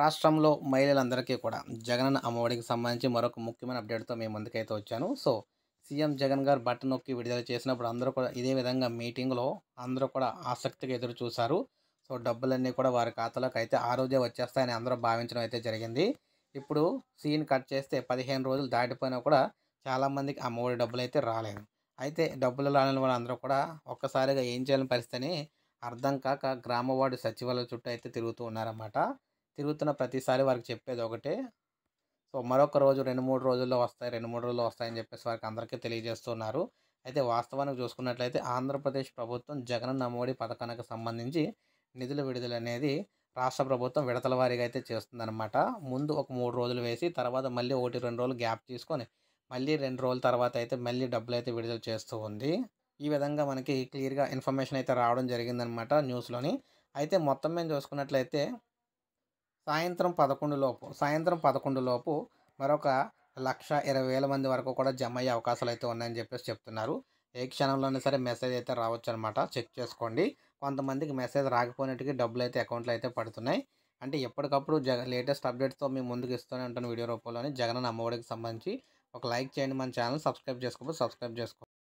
రాష్ట్రంలో మహిళలందరికీ కూడా జగనన్న అమ్మఒడికి సంబంధించి మరొక ముఖ్యమైన అప్డేట్తో మేము ముందుకైతే వచ్చాను సో సీఎం జగన్ గారు బట్ట నొక్కి విడుదల చేసినప్పుడు అందరూ కూడా ఇదే విధంగా మీటింగ్లో అందరూ కూడా ఆసక్తిగా ఎదురు చూశారు సో డబ్బులన్నీ కూడా వారి ఖాతాలోకి అయితే ఆ రోజే వచ్చేస్తాయని అందరూ భావించడం అయితే జరిగింది ఇప్పుడు సీన్ కట్ చేస్తే పదిహేను రోజులు దాటిపోయినా కూడా చాలామందికి అమ్మఒడి డబ్బులు అయితే రాలేదు అయితే డబ్బులు రాని వాళ్ళందరూ కూడా ఒక్కసారిగా ఏం చేయాలని పరిస్థితిని అర్థం కాక గ్రామ వార్డు సచివాలయం చుట్టూ అయితే తిరుగుతూ ఉన్నారన్నమాట తిరుగుతున్న ప్రతిసారి వారికి చెప్పేది ఒకటే సో మరొక రోజు రెండు మూడు రోజుల్లో వస్తాయి రెండు మూడు రోజుల్లో వస్తాయని చెప్పేసి వారికి అందరికీ తెలియజేస్తున్నారు అయితే వాస్తవానికి చూసుకున్నట్లయితే ఆంధ్రప్రదేశ్ ప్రభుత్వం జగన్ మోడీ పథకానికి సంబంధించి నిధుల విడుదల అనేది రాష్ట్ర ప్రభుత్వం విడతల వారీగా అయితే చేస్తుందన్నమాట ముందు ఒక మూడు రోజులు వేసి తర్వాత మళ్ళీ ఒకటి రెండు రోజులు గ్యాప్ తీసుకొని మళ్ళీ రెండు రోజుల తర్వాత అయితే మళ్ళీ డబ్బులు అయితే విడుదల చేస్తూ ఉంది ఈ విధంగా మనకి క్లియర్గా ఇన్ఫర్మేషన్ అయితే రావడం జరిగిందనమాట న్యూస్లోని అయితే మొత్తం మేము చూసుకున్నట్లయితే సాయంత్రం పదకొండు లోపు సాయంత్రం పదకొండు లోపు మరొక లక్ష ఇరవై వేల మంది వరకు కూడా జమ అయ్యే అవకాశాలు అయితే ఉన్నాయని చెప్పేసి చెప్తున్నారు ఏ క్షణంలోనే సరే మెసేజ్ అయితే రావచ్చు అనమాట చెక్ చేసుకోండి కొంతమందికి మెసేజ్ రాకపోయినట్టుకి డబ్బులు అయితే అకౌంట్లో అయితే పడుతున్నాయి అంటే ఎప్పటికప్పుడు జగ లేటెస్ట్ అప్డేట్స్తో మేము ముందుకు ఇస్తూనే ఉంటాను వీడియో రూపంలోని జగన్ అమ్మఒడికి సంబంధించి ఒక లైక్ చేయండి మన ఛానల్ సబ్స్క్రైబ్ చేసుకోకపోతే సబ్స్క్రైబ్ చేసుకోండి